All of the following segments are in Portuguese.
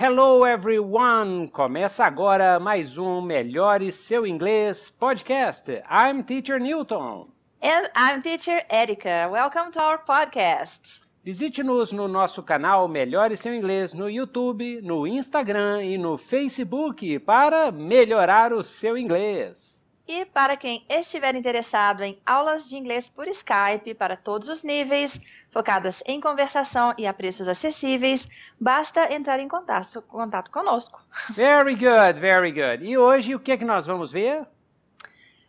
Hello everyone! Começa agora mais um Melhore Seu Inglês podcast. I'm Teacher Newton. And I'm Teacher Erika. Welcome to our podcast. Visite-nos no nosso canal Melhore Seu Inglês no YouTube, no Instagram e no Facebook para melhorar o seu inglês. E para quem estiver interessado em aulas de inglês por Skype para todos os níveis, focadas em conversação e a preços acessíveis, basta entrar em contato, contato conosco. Very good, very good. E hoje o que é que nós vamos ver?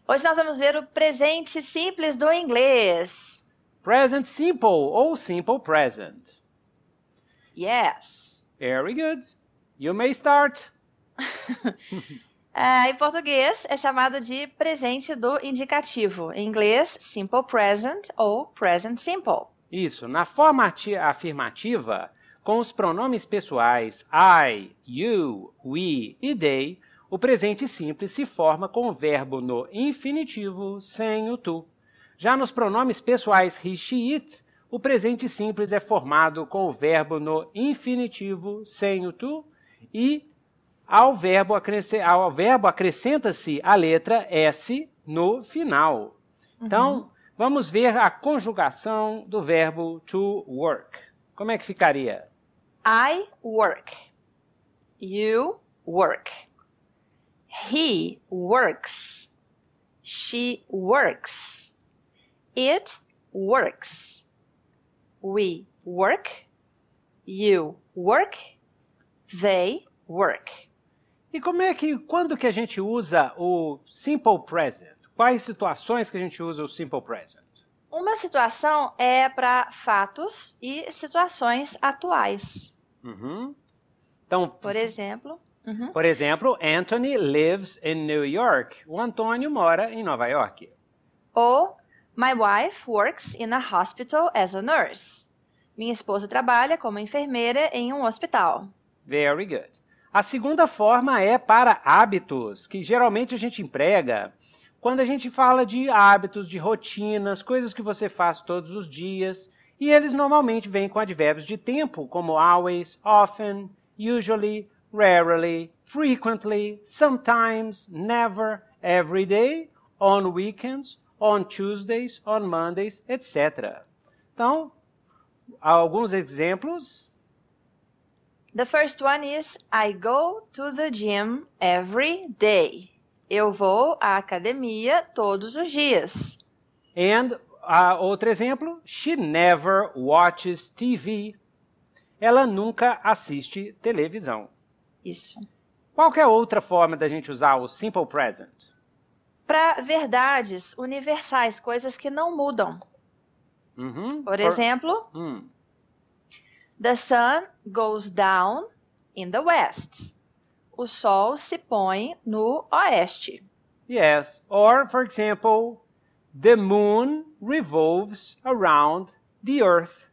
Hoje nós vamos ver o presente simples do inglês. Present simple ou simple present. Yes. Very good. You may start. Uh, em português, é chamado de presente do indicativo. Em inglês, simple present ou present simple. Isso. Na forma afirmativa, com os pronomes pessoais I, you, we e they, o presente simples se forma com o verbo no infinitivo sem o tu. Já nos pronomes pessoais he, she, it, o presente simples é formado com o verbo no infinitivo sem o tu e ao verbo, ao verbo acrescenta-se a letra S no final. Uhum. Então, uhum. vamos ver a conjugação do verbo to work. Como é que ficaria? I work. You work. He works. She works. It works. We work. You work. They work. E como é que, quando que a gente usa o simple present? Quais situações que a gente usa o simple present? Uma situação é para fatos e situações atuais. Uhum. Então, por exemplo, uhum. por exemplo, Anthony lives in New York. O Antônio mora em Nova York. Ou My wife works in a hospital as a nurse. Minha esposa trabalha como enfermeira em um hospital. Very good. A segunda forma é para hábitos, que geralmente a gente emprega quando a gente fala de hábitos, de rotinas, coisas que você faz todos os dias, e eles normalmente vêm com advérbios de tempo, como always, often, usually, rarely, frequently, sometimes, never, every day, on weekends, on Tuesdays, on Mondays, etc. Então, alguns exemplos The first one is I go to the gym every day. Eu vou à academia todos os dias. And uh, outro exemplo, she never watches TV. Ela nunca assiste televisão. Isso. Qual é outra forma da gente usar o simple present? Para verdades universais, coisas que não mudam. Uhum. Por, exemplo, Hum. The sun goes down in the west. O sol se põe no oeste. Yes, or for example, the moon revolves around the earth.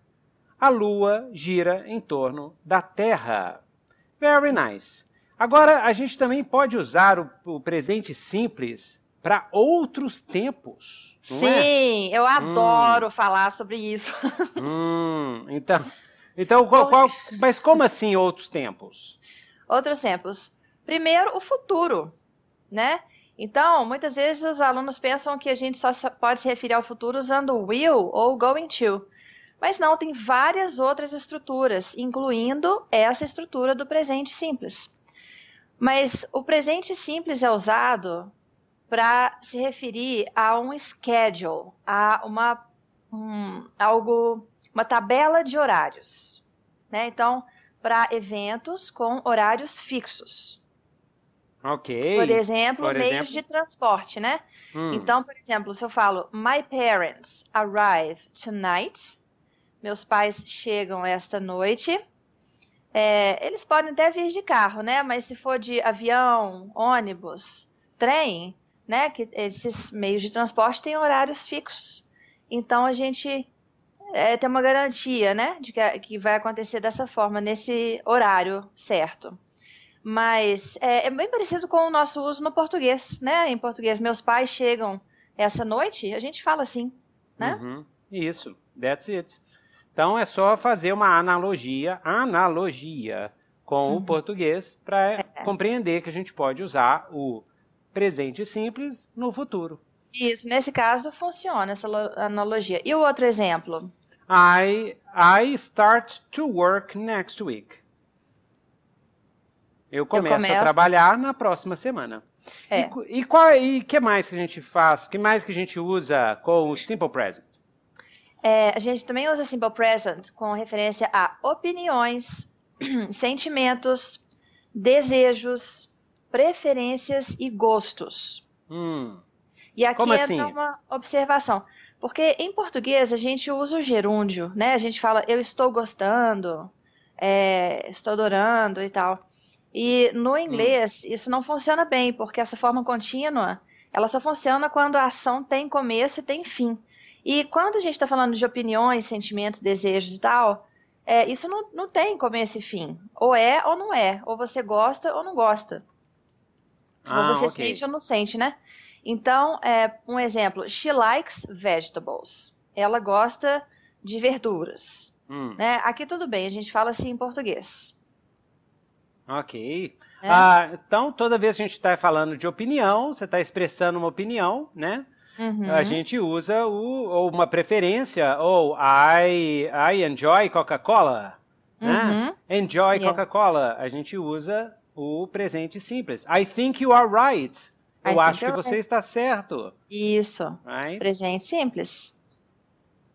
A lua gira em torno da terra. Very nice. Agora a gente também pode usar o, o presente simples para outros tempos. É? Sim, é? eu hum. adoro hum. falar sobre isso. Hum, então então, qual, qual, mas como assim outros tempos? Outros tempos. Primeiro, o futuro, né? Então, muitas vezes os alunos pensam que a gente só pode se referir ao futuro usando will ou going to. Mas não, tem várias outras estruturas, incluindo essa estrutura do presente simples. Mas o presente simples é usado para se referir a um schedule, a uma um, algo uma tabela de horários. Né? Então, para eventos com horários fixos. Ok. Por exemplo, por meios exemplo... de transporte, né? Hum. Então, por exemplo, se eu falo My parents arrive tonight, meus pais chegam esta noite. É, eles podem até vir de carro, né? Mas se for de avião, ônibus, trem, né? Que esses meios de transporte têm horários fixos. Então a gente é, ter uma garantia, né, de que, que vai acontecer dessa forma, nesse horário certo. Mas é, é bem parecido com o nosso uso no português, né? Em português, meus pais chegam essa noite, a gente fala assim, né? Uhum. Isso, that's it. Então é só fazer uma analogia, analogia com uhum. o português para é. compreender que a gente pode usar o presente simples no futuro. Isso, nesse caso funciona essa analogia. E o outro exemplo? I, I start to work next week. Eu começo, Eu começo. a trabalhar na próxima semana. É. E, e qual é, e que mais que a gente faz? Que mais que a gente usa com o simple present? É, a gente também usa simple present com referência a opiniões, sentimentos, desejos, preferências e gostos. Hum. E aqui Como entra assim? uma observação. Porque em português a gente usa o gerúndio, né? A gente fala eu estou gostando, é, estou adorando e tal. E no hum. inglês hum. isso não funciona bem, porque essa forma contínua ela só funciona quando a ação tem começo e tem fim. E quando a gente está falando de opiniões, sentimentos, desejos e tal, é, isso não, não tem começo e fim. Ou é ou não é. Ou você gosta ou não gosta. Ah, ou você okay. sente ou não sente, né? Então, é, um exemplo: she likes vegetables. Ela gosta de verduras. Hum. Né? Aqui tudo bem, a gente fala assim em português. Ok. É. Ah, então, toda vez que a gente está falando de opinião, você está expressando uma opinião, né? Uhum. A gente usa o, ou uma preferência, ou I, I enjoy Coca-Cola. Né? Uhum. Né? Enjoy yeah. Coca-Cola. A gente usa o presente simples. I think you are right. Ah, Eu então acho que você está certo. Isso. Right? Presente simples.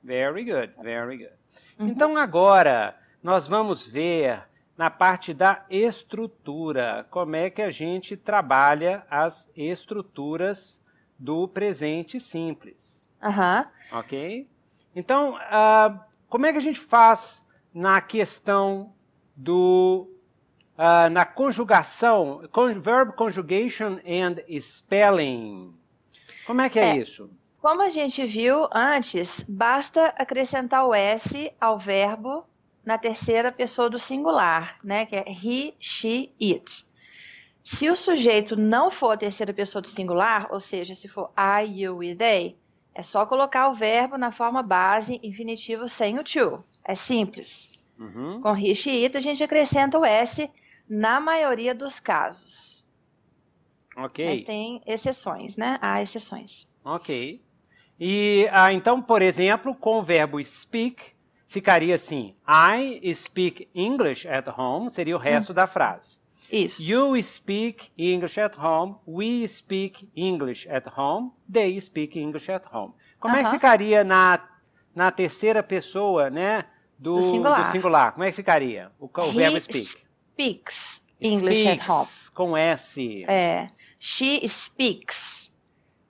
Very good, very good. Uhum. Então agora nós vamos ver na parte da estrutura, como é que a gente trabalha as estruturas do presente simples. Uhum. Ok? Então, uh, como é que a gente faz na questão do ah, na conjugação, con verb conjugation and spelling. Como é que é, é isso? Como a gente viu antes, basta acrescentar o S ao verbo na terceira pessoa do singular, né? Que é he, she, it. Se o sujeito não for a terceira pessoa do singular, ou seja, se for I, you e they, é só colocar o verbo na forma base infinitivo sem o to. É simples. Uhum. Com he, she, it, a gente acrescenta o S na maioria dos casos. Ok. Mas tem exceções, né? Há exceções. Ok. E ah, então, por exemplo, com o verbo speak, ficaria assim: I speak English at home, seria o hum. resto hum. da frase. Isso. You speak English at home, we speak English at home, they speak English at home. Como uh -huh. é que ficaria na, na terceira pessoa, né? Do, do, singular. do singular. Como é que ficaria o, o verbo speak? speaks English speaks, at home. Com S. É. She speaks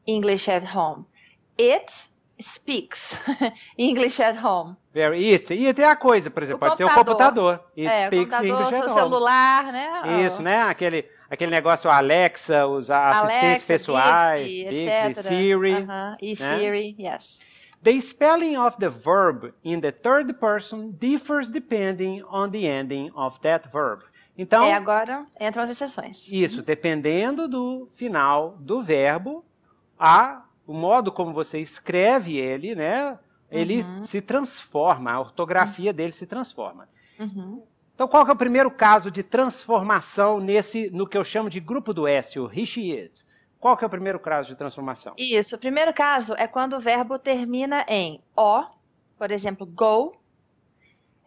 English at home. It speaks English at home. Very it. It é a coisa, por exemplo, o pode computador. ser o computador. It é, speaks computador, English at home. celular, né? Isso, né? Aquele, aquele negócio Alexa, os assistentes Alexa, pessoais, Bixby, Bixby, Siri. Uh -huh. E né? Siri, yes. The spelling of the verb in the third person differs depending on the ending of that verb. Então. É agora entram as exceções. Isso, dependendo do final do verbo, a, o modo como você escreve ele, né? Ele uhum. se transforma, a ortografia uhum. dele se transforma. Uhum. Então, qual que é o primeiro caso de transformação nesse, no que eu chamo de grupo do S, o he, it? Qual que é o primeiro caso de transformação? Isso, o primeiro caso é quando o verbo termina em o, por exemplo, go,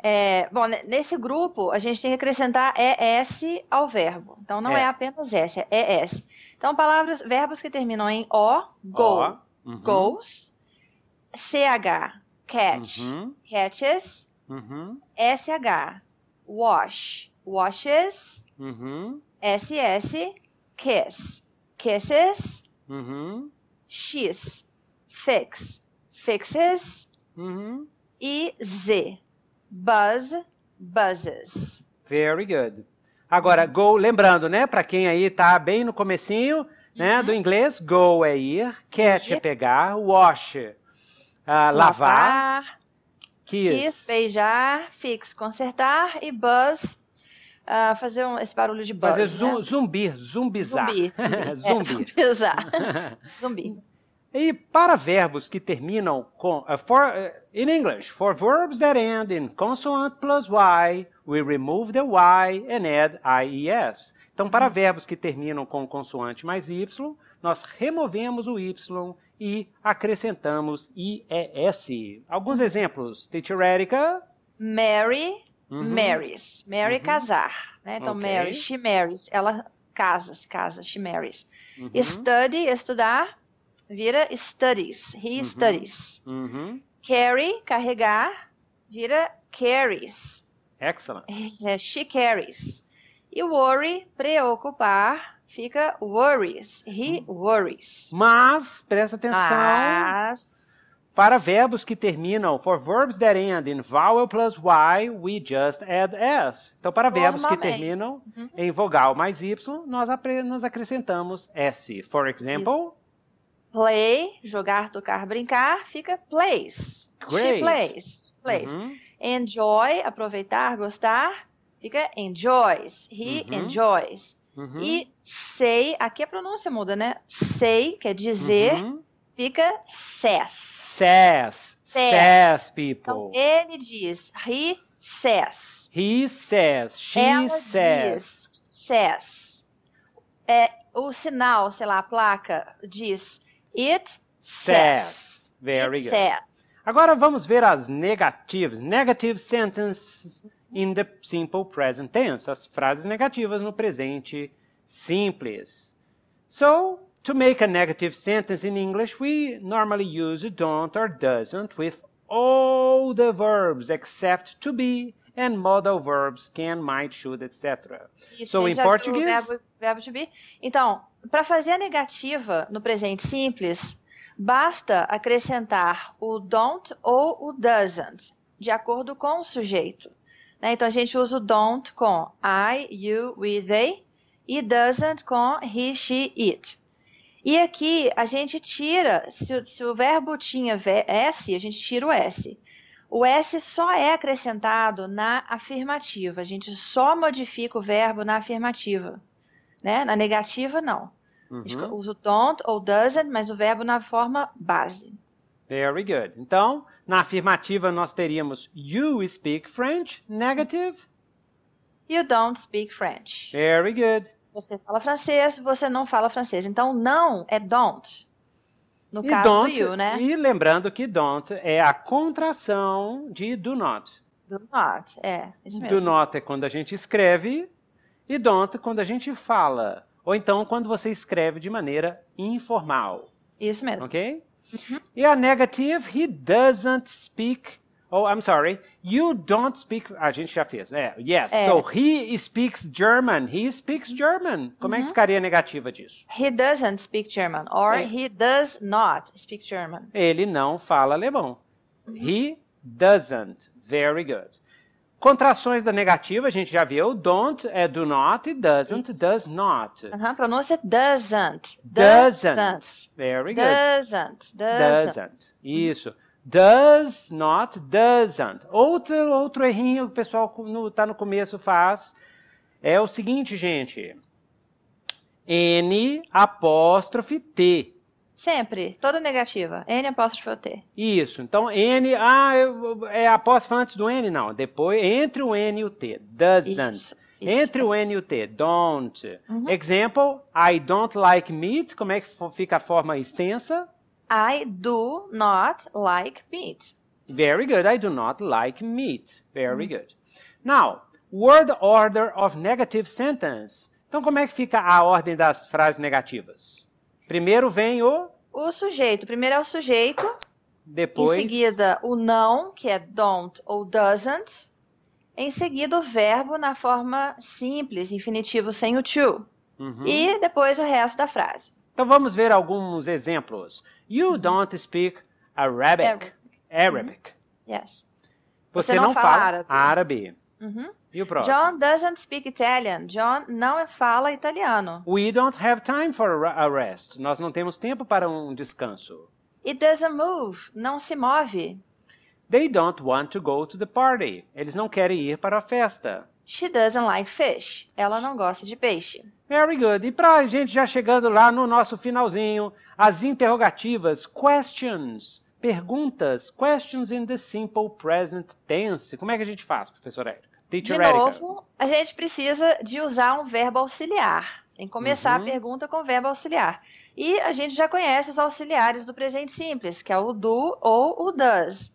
é, bom, nesse grupo, a gente tem que acrescentar ES ao verbo. Então, não é, é apenas S, é ES. Então, palavras, verbos que terminam em O, go, o, uhum. goes, CH, catch, uhum. catches, uhum. SH, wash, washes, SS, uhum. kiss, kisses, X, uhum. fix, fixes uhum. e Z, Buzz, buzzes. Very good. Agora, uhum. go, lembrando, né? Para quem aí tá bem no comecinho, né, uhum. do inglês, go é ir, catch é ir. é pegar, wash, uh, lavar, lavar kiss. kiss. beijar, fix, consertar e buzz, uh, fazer um, esse barulho de buzz. Fazer né? zumbir, zumbizar. Zumbi, zumbi. zumbizar. zumbi. E para verbos que terminam com uh, for, uh, in English, for verbs that end in consonant plus y, we remove the y and add ies. Então, para uhum. verbos que terminam com consoante mais y, nós removemos o y e acrescentamos ies. Alguns uhum. exemplos, teacher Erica? Mary, uhum. marries. Mary é uhum. casar, né? Então, okay. Mary, she marries. Ela casa, se casa, she marries. Uhum. Study, estudar vira studies. He uhum. studies. Uhum. Carry, carregar, vira carries. Excellent. É, she carries. E worry, preocupar, fica worries. He uhum. worries. Mas, presta atenção. Mas... Para verbos que terminam, for verbs that end in vowel plus y, we just add s. Então, para verbos que terminam uhum. em vogal mais y, nós acrescentamos s. For example, Isso play, jogar, tocar, brincar, fica plays. Great. She plays. Plays. Uhum. Enjoy, aproveitar, gostar, fica enjoys. He uhum. enjoys. Uhum. E say, aqui a pronúncia muda, né? Say, quer dizer, uhum. fica says. Says. Says, então, people. Então, ele diz, he says. He says, she Ela says. Diz, says. É, o sinal, sei lá, a placa diz It says. Very It good. Says. Agora vamos ver as negativas. Negative sentences in the simple present tense. As frases negativas no presente simples. So, to make a negative sentence in English, we normally use don't or doesn't with all the verbs except to be and modal verbs can, might, should, etc. Isso, so in Portuguese, verbo, verbo to be. Então, para fazer a negativa no presente simples, basta acrescentar o don't ou o doesn't, de acordo com o sujeito. Né? Então a gente usa o don't com I, you, we, they e doesn't com he, she, it. E aqui a gente tira, se, se o verbo tinha S, a gente tira o S. O S só é acrescentado na afirmativa, a gente só modifica o verbo na afirmativa. Né? Na negativa, não. Uhum. A gente usa o don't ou doesn't, mas o verbo na forma base. Very good. Então, na afirmativa nós teríamos You speak French. Negative. You don't speak French. Very good. Você fala francês, você não fala francês. Então, não é don't. No e caso don't, do you, né? E lembrando que don't é a contração de do not. Do not, é. Isso mesmo. Do not é quando a gente escreve e don't quando a gente fala, ou então quando você escreve de maneira informal. Isso mesmo. Ok? Uhum. E a negative, he doesn't speak. Oh, I'm sorry. You don't speak. A gente já fez, né? Yes. É. So he speaks German. He speaks German. Como uhum. é que uhum. ficaria a negativa disso? He doesn't speak German. Or é. he does not speak German. Ele não fala alemão. Uhum. He doesn't. Very good. Contrações da negativa, a gente já viu. Don't é do not e doesn't, does not. Uhum, pronúncia doesn't. Doesn't. doesn't. Very good. Doesn't. Doesn't. Isso. Does not, doesn't. Outro, outro errinho que o pessoal no, tá no começo faz é o seguinte, gente. N apóstrofe T. Sempre. Toda negativa. N apóstrofe T. Isso. Então, N. Ah, é apóstrofe antes do N? Não. Depois, entre o N e o T. Doesn't. Isso, entre o N e o T. Don't. Uhum. Example. I don't like meat. Como é que fica a forma extensa? I do not like meat. Very good. I do not like meat. Very uhum. good. Now, word order of negative sentence. Então, como é que fica a ordem das frases negativas? Primeiro vem o. O sujeito. Primeiro é o sujeito. Depois. Em seguida, o não, que é don't ou doesn't. Em seguida, o verbo na forma simples, infinitivo sem o to. Uhum. E depois o resto da frase. Então vamos ver alguns exemplos. You uhum. don't speak Arabic. Arabic. Arabic. Uhum. Yes. Você, Você não, não, fala, árabe. árabe. Uhum. E o próximo? John doesn't speak Italian. John não fala italiano. We don't have time for a rest. Nós não temos tempo para um descanso. It doesn't move. Não se move. They don't want to go to the party. Eles não querem ir para a festa. She doesn't like fish. Ela não gosta de peixe. Very good. E para a gente já chegando lá no nosso finalzinho, as interrogativas, questions perguntas, questions in the simple present tense. Como é que a gente faz, professor Érica? De novo, a gente precisa de usar um verbo auxiliar. Tem que começar uhum. a pergunta com verbo auxiliar. E a gente já conhece os auxiliares do presente simples, que é o do ou o does.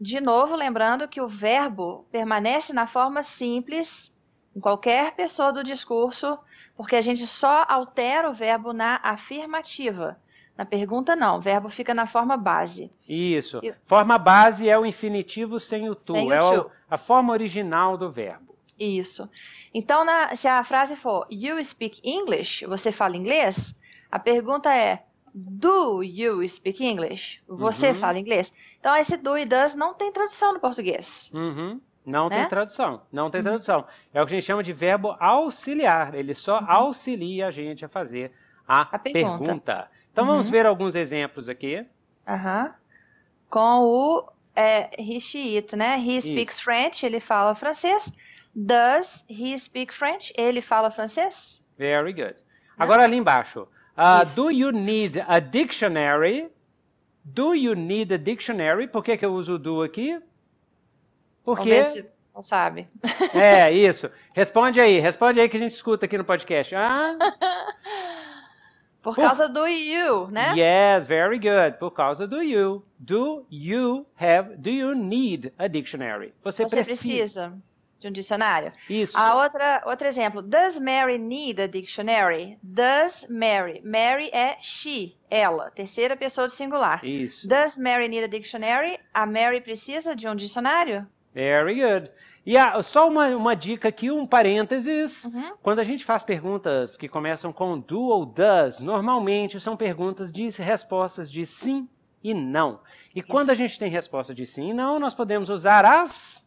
De novo, lembrando que o verbo permanece na forma simples em qualquer pessoa do discurso, porque a gente só altera o verbo na afirmativa. Na pergunta, não. O verbo fica na forma base. Isso. E... Forma base é o infinitivo sem o tu. Sem o é o, a forma original do verbo. Isso. Então, na, se a frase for You speak English, você fala inglês, a pergunta é Do you speak English? Você uhum. fala inglês? Então, esse do e does não tem tradução no português. Uhum. Não né? tem tradução, não tem uhum. tradução. É o que a gente chama de verbo auxiliar. Ele só uhum. auxilia a gente a fazer a, a pergunta. pergunta. Então vamos uhum. ver alguns exemplos aqui. Uhum. Com o é, Ito, né? He speaks Isso. French, ele fala francês. Does he speak French? Ele fala francês. Very good. Agora ali embaixo. Uh, do you need a dictionary? Do you need a dictionary? Por que, que eu uso o do aqui? Porque. Se não sabe. É, isso. Responde aí, responde aí que a gente escuta aqui no podcast. Ah. Por, causa do you, né? Yes, very good. Por causa do you. Do you have, do you need a dictionary? Você, Você precisa. precisa de um dicionário. Isso. A outra, outro exemplo. Does Mary need a dictionary? Does Mary. Mary é she, ela, terceira pessoa do singular. Isso. Does Mary need a dictionary? A Mary precisa de um dicionário? Very good. E a, só uma, uma, dica aqui, um parênteses. Uhum. Quando a gente faz perguntas que começam com do ou does, normalmente são perguntas de respostas de sim e não. E Isso. quando a gente tem resposta de sim e não, nós podemos usar as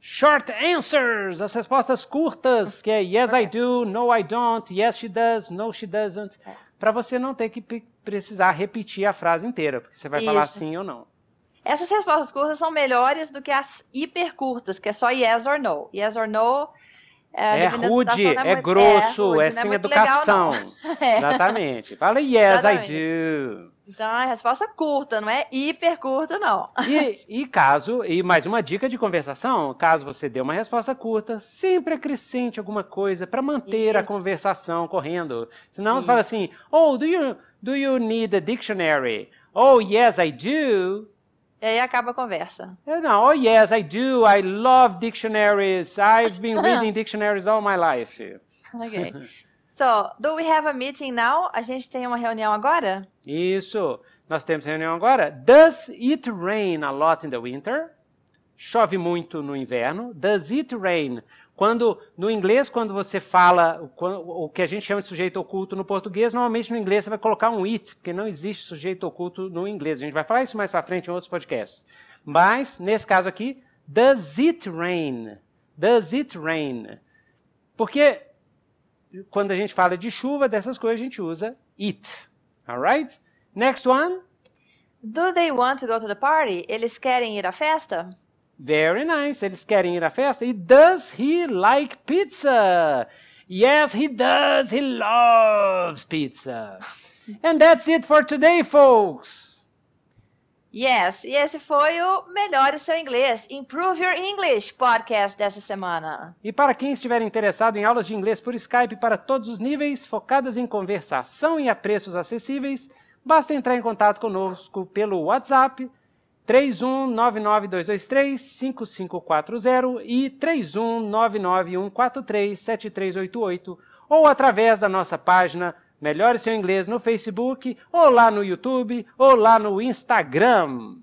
short answers, as respostas curtas, que é yes I do, no I don't, yes she does, no she doesn't, é. para você não ter que precisar repetir a frase inteira, porque você vai Isso. falar sim ou não. Essas respostas curtas são melhores do que as hipercurtas, que é só yes or no. Yes or no. É, é rude, é, é grosso, é, é rude, é sem educação. Legal, é. Exatamente. Fala yes, Exatamente. I do. Então, a resposta é curta, não é hiper curta, não. E, e, caso, e mais uma dica de conversação, caso você dê uma resposta curta, sempre acrescente alguma coisa para manter Isso. a conversação correndo. Senão Isso. você fala assim, oh, do you, do you need a dictionary? Oh, yes, I do. E aí acaba a conversa. É, não, oh yes, I do. I love dictionaries. I've been reading dictionaries all my life. Ok. So, do we have a meeting now? A gente tem uma reunião agora? Isso. Nós temos reunião agora. Does it rain a lot in the winter? Chove muito no inverno. Does it rain quando no inglês, quando você fala o que a gente chama de sujeito oculto no português, normalmente no inglês você vai colocar um it, porque não existe sujeito oculto no inglês. A gente vai falar isso mais para frente em outros podcasts. Mas nesse caso aqui, does it rain? Does it rain? Porque quando a gente fala de chuva, dessas coisas a gente usa it. Alright? Next one. Do they want to go to the party? Eles querem ir à festa? Very nice. Eles querem ir à festa. E does he like pizza? Yes, he does. He loves pizza. And that's it for today, folks. Yes, e esse foi o Melhore Seu Inglês, Improve Your English podcast dessa semana. E para quem estiver interessado em aulas de inglês por Skype para todos os níveis, focadas em conversação e a preços acessíveis, basta entrar em contato conosco pelo WhatsApp 31992235540 e 31991437388 ou através da nossa página Melhore Seu Inglês no Facebook ou lá no YouTube ou lá no Instagram.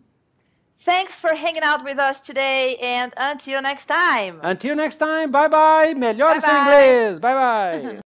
Thanks for hanging out with us today and until next time. Until next time, bye bye. Melhore bye seu bye. inglês. Bye bye.